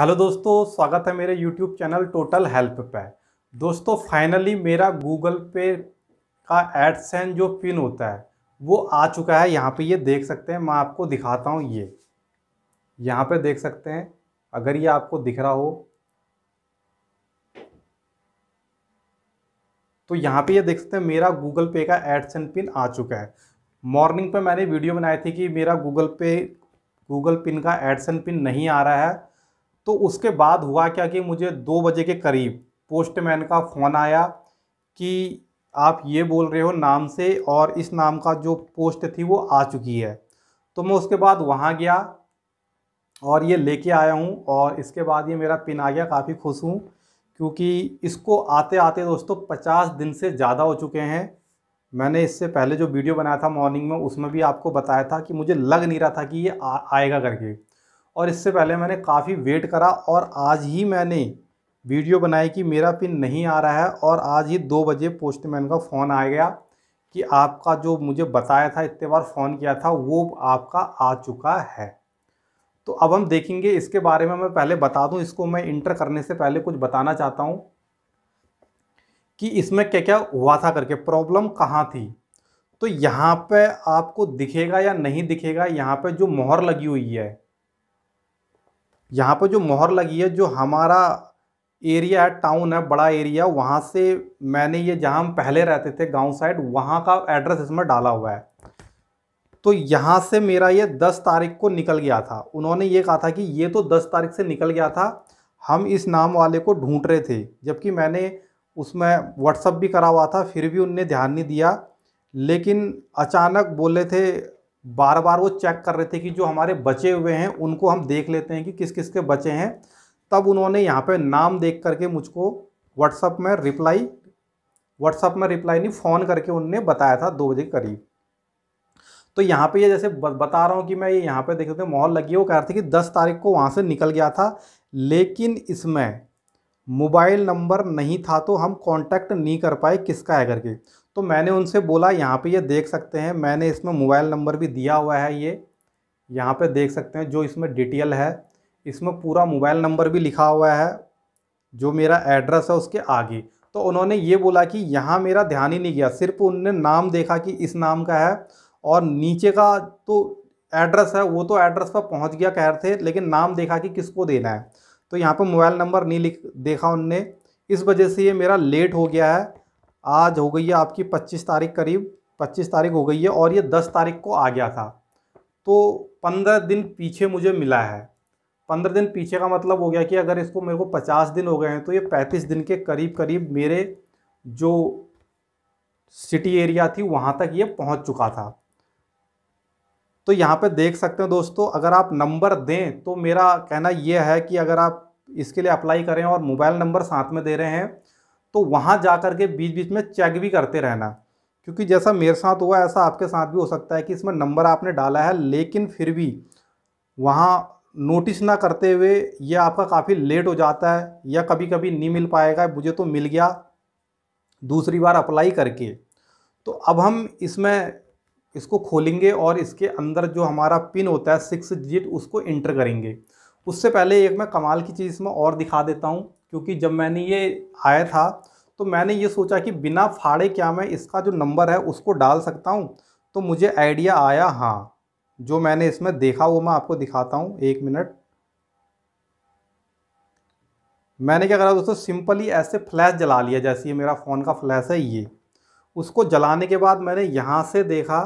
hello दोस्तों स्वागत है मेरे यूट्यूब चैनल टोटल हेल्प पे दोस्तों फाइनली मेरा गूगल पे का एडसेंस जो पिन होता है वो आ चुका है यहाँ पे ये देख सकते हैं मैं आपको दिखाता हूँ ये यहाँ पे देख सकते हैं अगर ये आपको दिख रहा हो तो यहाँ पे ये देख सकते हैं मेरा गूगल पे का एडसेंस पिन आ चुका है मॉर्निंग पर मैंने वीडियो बनाई थी कि मेरा गूगल पे गूगल पिन का एडसेंस पिन नहीं आ रहा है तो उसके बाद हुआ क्या कि मुझे दो बजे के करीब पोस्टमैन का फ़ोन आया कि आप ये बोल रहे हो नाम से और इस नाम का जो पोस्ट थी वो आ चुकी है तो मैं उसके बाद वहाँ गया और ये लेके आया हूँ और इसके बाद ये मेरा पिन आ गया काफ़ी खुश हूँ क्योंकि इसको आते आते दोस्तों पचास दिन से ज़्यादा हो चुके हैं मैंने इससे पहले जो वीडियो बनाया था मॉर्निंग में उसमें भी आपको बताया था कि मुझे लग नहीं रहा था कि ये आ, आएगा करके और इससे पहले मैंने काफ़ी वेट करा और आज ही मैंने वीडियो बनाई कि मेरा पिन नहीं आ रहा है और आज ही दो बजे पोस्टमैन का फ़ोन आ गया कि आपका जो मुझे बताया था इतने बार फ़ोन किया था वो आपका आ चुका है तो अब हम देखेंगे इसके बारे में मैं पहले बता दूं इसको मैं इंटर करने से पहले कुछ बताना चाहता हूं कि इसमें क्या क्या हुआ था करके प्रॉब्लम कहाँ थी तो यहाँ पे आपको दिखेगा या नहीं दिखेगा यहाँ पे जो मोहर लगी हुई है यहाँ पर जो मोहर लगी है जो हमारा एरिया है टाउन है बड़ा एरिया वहाँ से मैंने ये जहाँ हम पहले रहते थे गांव साइड वहाँ का एड्रेस इसमें डाला हुआ है तो यहाँ से मेरा ये दस तारीख को निकल गया था उन्होंने ये कहा था कि ये तो दस तारीख से निकल गया था हम इस नाम वाले को ढूंढ रहे थे जबकि मैंने उसमें व्हाट्सअप भी करा हुआ था फिर भी उनने ध्यान नहीं दिया लेकिन अचानक बोले थे बार बार वो चेक कर रहे थे कि जो हमारे बचे हुए हैं उनको हम देख लेते हैं कि किस किस के बचे हैं तब उन्होंने यहाँ पे नाम देख करके मुझको व्हाट्सअप में रिप्लाई व्हाट्सअप में रिप्लाई नहीं फ़ोन करके उनने बताया था दो बजे के करीब तो यहाँ पे ये जैसे बता रहा हूँ कि मैं ये यहाँ पे थे माहौल लगी वो कह रहे थे कि दस तारीख को वहाँ से निकल गया था लेकिन इसमें मोबाइल नंबर नहीं था तो हम कांटेक्ट नहीं कर पाए किसका है करके तो मैंने उनसे बोला यहाँ पे ये देख सकते हैं मैंने इसमें मोबाइल नंबर भी दिया हुआ है ये यहाँ पे देख सकते हैं जो इसमें डिटेल है इसमें पूरा मोबाइल नंबर भी लिखा हुआ है जो मेरा एड्रेस है उसके आगे तो उन्होंने ये बोला कि यहाँ मेरा ध्यान ही नहीं गया सिर्फ उनने नाम देखा कि इस नाम का है और नीचे का तो एड्रेस है वो तो एड्रेस पर पहुँच गया कह रहे थे लेकिन नाम देखा कि किसको देना है तो यहाँ पर मोबाइल नंबर नहीं लिख देखा उनने इस वजह से ये मेरा लेट हो गया है आज हो गई है आपकी पच्चीस तारीख करीब पच्चीस तारीख हो गई है और ये दस तारीख को आ गया था तो पंद्रह दिन पीछे मुझे मिला है पंद्रह दिन पीछे का मतलब हो गया कि अगर इसको मेरे को पचास दिन हो गए हैं तो ये पैंतीस दिन के करीब करीब मेरे जो सिटी एरिया थी वहाँ तक ये पहुँच चुका था तो यहाँ पे देख सकते हैं दोस्तों अगर आप नंबर दें तो मेरा कहना ये है कि अगर आप इसके लिए अप्लाई करें और मोबाइल नंबर साथ में दे रहे हैं तो वहाँ जा कर के बीच बीच में चेक भी करते रहना क्योंकि जैसा मेरे साथ हुआ ऐसा आपके साथ भी हो सकता है कि इसमें नंबर आपने डाला है लेकिन फिर भी वहाँ नोटिस ना करते हुए ये आपका काफ़ी लेट हो जाता है या कभी कभी नहीं मिल पाएगा मुझे तो मिल गया दूसरी बार अप्लाई करके तो अब हम इसमें इसको खोलेंगे और इसके अंदर जो हमारा पिन होता है सिक्स डिजिट उसको इंटर करेंगे उससे पहले एक मैं कमाल की चीज़ इसमें और दिखा देता हूँ क्योंकि जब मैंने ये आया था तो मैंने ये सोचा कि बिना फाड़े क्या मैं इसका जो नंबर है उसको डाल सकता हूँ तो मुझे आइडिया आया हाँ जो मैंने इसमें देखा वो मैं आपको दिखाता हूँ एक मिनट मैंने क्या करा दोस्तों सिंपली ऐसे फ्लैश जला लिया जैसे ये मेरा फ़ोन का फ्लैश है ये उसको जलाने के बाद मैंने यहाँ से देखा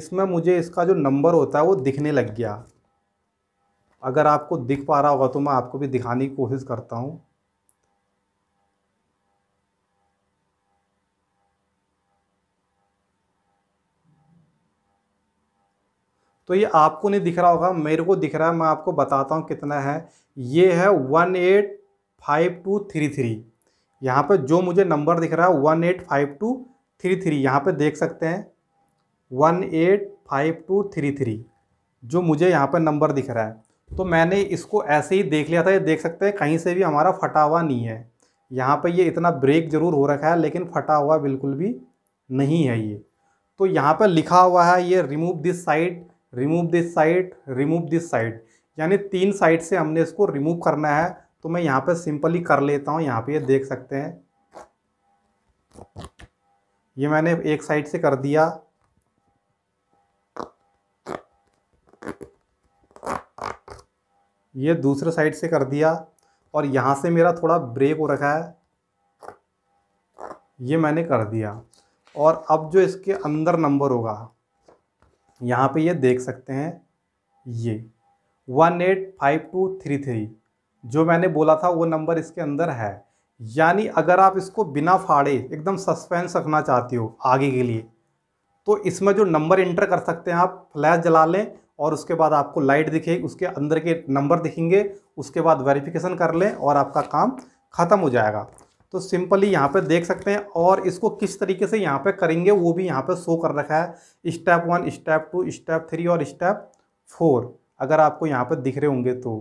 इसमें मुझे इसका जो नंबर होता है वो दिखने लग गया अगर आपको दिख पा रहा होगा तो मैं आपको भी दिखाने की कोशिश करता हूँ तो ये आपको नहीं दिख रहा होगा मेरे को दिख रहा है मैं आपको बताता हूँ कितना है ये है one eight five two three three यहाँ पर जो मुझे नंबर दिख रहा है one eight five two three three यहाँ पर देख सकते हैं one eight five two three three जो मुझे यहाँ पर नंबर दिख रहा है तो मैंने इसको ऐसे ही देख लिया था ये देख सकते हैं कहीं से भी हमारा फटा हुआ नहीं है यहाँ पर ये इतना ब्रेक ज़रूर हो रखा है लेकिन फटा हुआ बिल्कुल भी नहीं है ये तो यहाँ पर लिखा हुआ है ये remove this side remove this side remove this side यानी तीन साइड से हमने इसको रिमूव करना है तो मैं यहाँ पर सिंपली कर लेता हूँ यहाँ पे ये देख सकते हैं ये मैंने एक साइड से कर दिया ये दूसरे साइड से कर दिया और यहाँ से मेरा थोड़ा ब्रेक हो रखा है ये मैंने कर दिया और अब जो इसके अंदर नंबर होगा यहाँ पे ये देख सकते हैं ये one eight five two three three जो मैंने बोला था वो नंबर इसके अंदर है यानी अगर आप इसको बिना फाड़े एकदम सस्पेंस रखना चाहते हो आगे के लिए तो इसमें जो नंबर इंटर कर सकते हैं आप फ्लैश जला लें और उसके बाद आपको लाइट दिखेगी उसके अंदर के नंबर दिखेंगे उसके बाद वेरिफिकेशन कर लें और आपका काम ख़त्म हो जाएगा तो सिंपली यहाँ पे देख सकते हैं और इसको किस तरीके से यहाँ पे करेंगे वो भी यहाँ पे शो कर रखा है step one step two step three और स्टेप फोर अगर आपको यहाँ पे दिख रहे होंगे तो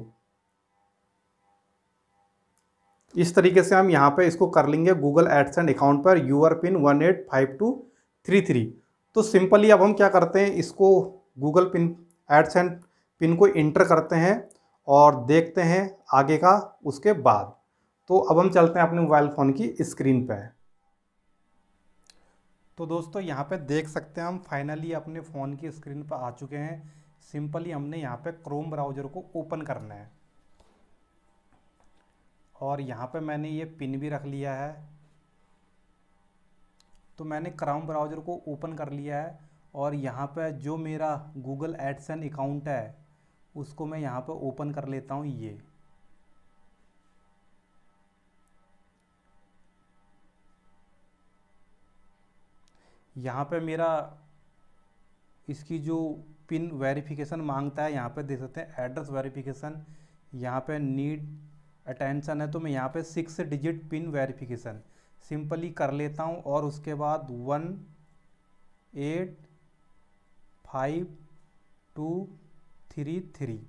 इस तरीके से हम यहाँ पे इसको कर लेंगे गूगल एड्स एंड अकाउंट पर आर pin one eight five two three three तो सिंपली अब हम क्या करते हैं इसको Google pin ads and pin को इंटर करते हैं और देखते हैं आगे का उसके बाद तो अब हम चलते हैं अपने मोबाइल फ़ोन की स्क्रीन पे तो दोस्तों यहाँ पे देख सकते हैं हम फाइनली अपने फ़ोन की स्क्रीन पर आ चुके हैं सिंपली हमने यहाँ पे क्रोम ब्राउज़र को ओपन करना है और यहाँ पे मैंने ये पिन भी रख लिया है तो मैंने क्राउम ब्राउज़र को ओपन कर लिया है और यहाँ पे जो मेरा गूगल एडसन अकाउंट है उसको मैं यहाँ पे ओपन कर लेता हूँ ये यहाँ पे मेरा इसकी जो पिन वेरिफिकेशन मांगता है यहाँ पे देख सकते हैं एड्रेस वेरिफिकेशन यहाँ पे नीड अटेंशन है तो मैं यहाँ पे six digit pin verification simply कर लेता हूँ और उसके बाद one eight five two three three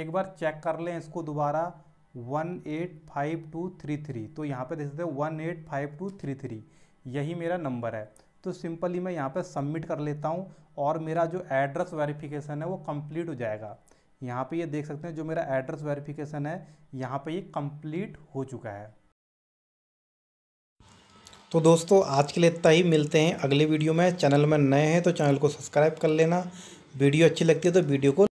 एक बार चेक कर लें इसको दोबारा one eight five two three three तो यहाँ पे देख सकते हैं one eight five two three three यही मेरा नंबर है तो सिंपली मैं यहाँ पर सबमिट कर लेता हूँ और मेरा जो एड्रेस वेरिफिकेशन है वो कंप्लीट हो जाएगा यहाँ पे ये देख सकते हैं जो मेरा एड्रेस वेरिफिकेशन है यहाँ पे ये कंप्लीट हो चुका है तो दोस्तों आज के लिए इतना ही मिलते हैं अगले वीडियो में चैनल में नए हैं तो चैनल को सब्सक्राइब कर लेना वीडियो अच्छी लगती है तो वीडियो को